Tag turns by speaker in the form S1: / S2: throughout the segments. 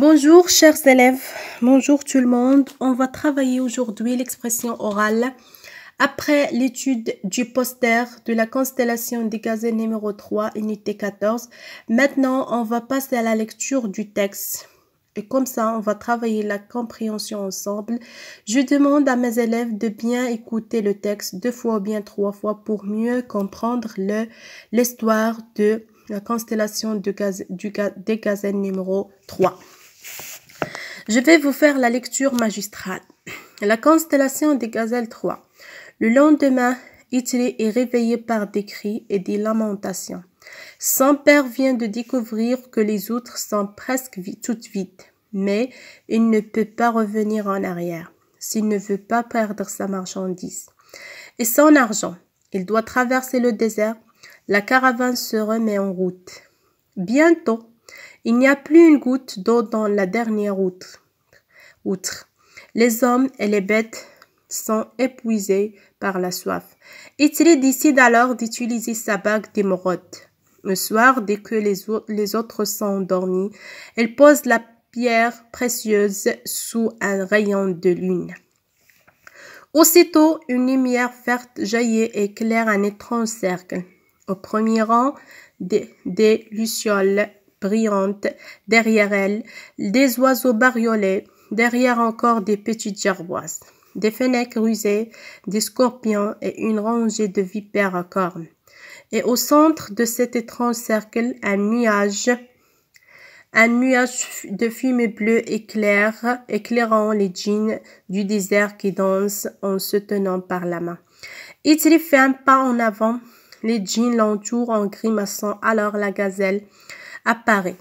S1: Bonjour chers élèves, bonjour tout le monde. On va travailler aujourd'hui l'expression orale. Après l'étude du poster de la constellation des gazelles numéro 3, unité 14, maintenant on va passer à la lecture du texte. Et comme ça, on va travailler la compréhension ensemble. Je demande à mes élèves de bien écouter le texte deux fois ou bien trois fois pour mieux comprendre l'histoire de la constellation de des gazelles numéro 3. Je vais vous faire la lecture magistrale. La constellation des gazelles 3. Le lendemain, Italie est réveillé par des cris et des lamentations. Son père vient de découvrir que les autres sont presque vite, toutes vides, mais il ne peut pas revenir en arrière s'il ne veut pas perdre sa marchandise. Et son argent, il doit traverser le désert. La caravane se remet en route. Bientôt, il n'y a plus une goutte d'eau dans la dernière outre. Les hommes et les bêtes sont épuisés par la soif. Itri décide alors d'utiliser sa bague d'émeraude. Le soir, dès que les, autres sont endormis, elle pose la pierre précieuse sous un rayon de lune. Aussitôt, une lumière verte jaillit et éclaire un étrange cercle. Au premier rang des lucioles brillantes, derrière elle, des oiseaux bariolés, derrière encore des petites gerboises, des fenêtres rusées, des scorpions et une rangée de vipères à cornes. Et au centre de cet étrange cercle, un nuage, un nuage de fumée bleue éclaire, éclairant les djinns du désert qui dansent en se tenant par la main. Ils fait un pas en avant, les djinns l'entourent en grimaçant, alors la gazelle apparaît.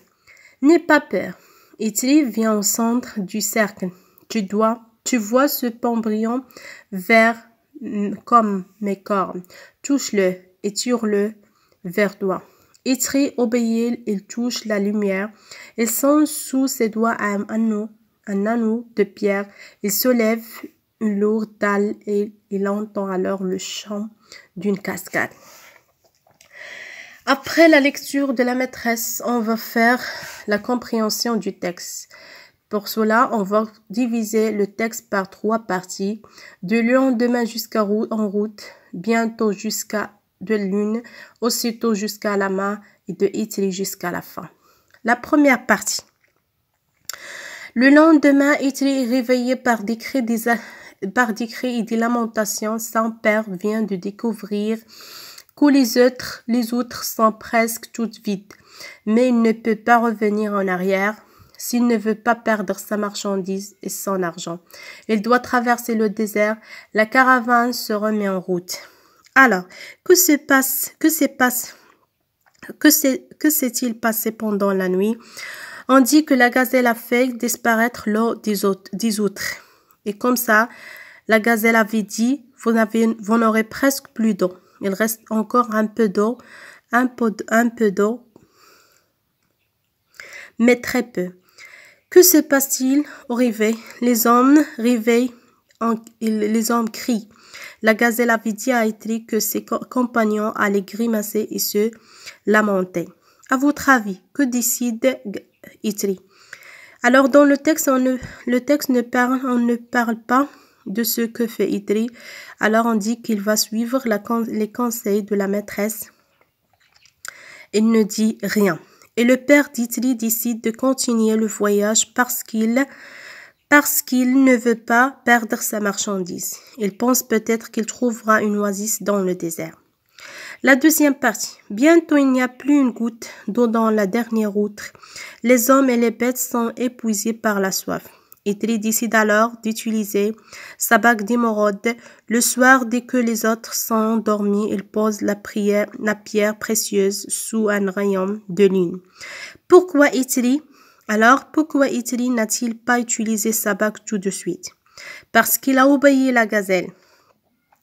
S1: N'aie pas peur. Italie vient au centre du cercle. Tu dois, tu vois ce pombillon vert hum, comme mes cornes. Touche-le et tire-le vers toi. Itri obéit, il touche la lumière. Il sent sous ses doigts un anneau, un anneau de pierre. Il soulève une lourde dalle et il entend alors le chant d'une cascade. Après la lecture de la maîtresse, on va faire la compréhension du texte. Pour cela, on va diviser le texte par trois parties. De lendemain demain jusqu'à en route, bientôt jusqu'à de lune, aussitôt jusqu'à la main et de Italie jusqu'à la fin. La première partie. Le lendemain, Italie est réveillé par des par des et des lamentations. Son père vient de découvrir que les autres, les autres sont presque toutes vides, mais il ne peut pas revenir en arrière s'il ne veut pas perdre sa marchandise et son argent. Il doit traverser le désert, la caravane se remet en route. Alors, que se passe, que se passe, que s'est-il passé pendant la nuit On dit que la gazelle a fait disparaître l'eau des, autres, des autres. Et comme ça, la gazelle avait dit, vous n'aurez vous presque plus d'eau. Il reste encore un peu d'eau, un peu, un peu d'eau, mais très peu. Que se passe-t-il au réveil Les hommes réveillent, les hommes crient. La gazelle avait dit à Itri que ses compagnons allaient grimacer et se lamenter. À votre avis, que décide Itri Alors dans le texte, on ne, le texte ne parle, on ne parle pas de ce que fait Idri, alors on dit qu'il va suivre les conseils de la maîtresse. Il ne dit rien. Et le père d'Idri décide de continuer le voyage parce qu'il parce qu'il ne veut pas perdre sa marchandise. Il pense peut-être qu'il trouvera une oasis dans le désert. La deuxième partie. Bientôt il n'y a plus une goutte d'eau dans la dernière route. Les hommes et les bêtes sont épuisés par la soif. Etri décide alors d'utiliser sa bague d'émeraude. Le soir, dès que les autres sont endormis, il pose la, prière, la pierre précieuse sous un rayon de lune. Pourquoi Etri Alors, pourquoi n'a-t-il pas utilisé sa bague tout de suite Parce qu'il a obéi à la gazelle.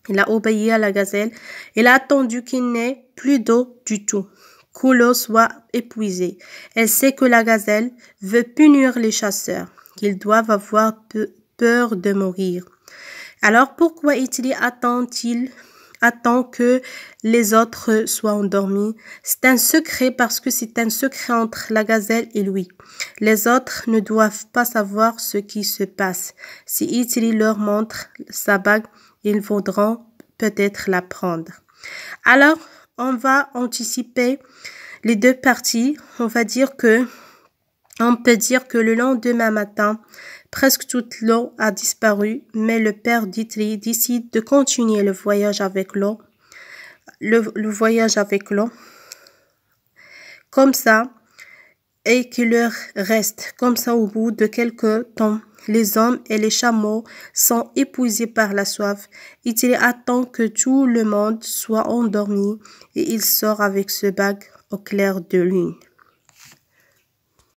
S1: Il a obéi à la gazelle. Il a attendu qu'il n'ait plus d'eau du tout que l'eau soit épuisée. Elle sait que la gazelle veut punir les chasseurs qu'ils doivent avoir peur de mourir. Alors pourquoi est-il attend-il attend que les autres soient endormis. C'est un secret parce que c'est un secret entre la gazelle et lui. Les autres ne doivent pas savoir ce qui se passe. Si Italy leur montre sa bague, ils voudront peut-être la prendre. Alors, on va anticiper les deux parties. On va dire que on peut dire que le lendemain matin, presque toute l'eau a disparu, mais le père d'Itri décide de continuer le voyage avec l'eau. Le, voyage avec l'eau. Comme ça, et qu'il leur reste. Comme ça, au bout de quelques temps, les hommes et les chameaux sont épuisés par la soif. Il attend que tout le monde soit endormi et il sort avec ce bague au clair de lune.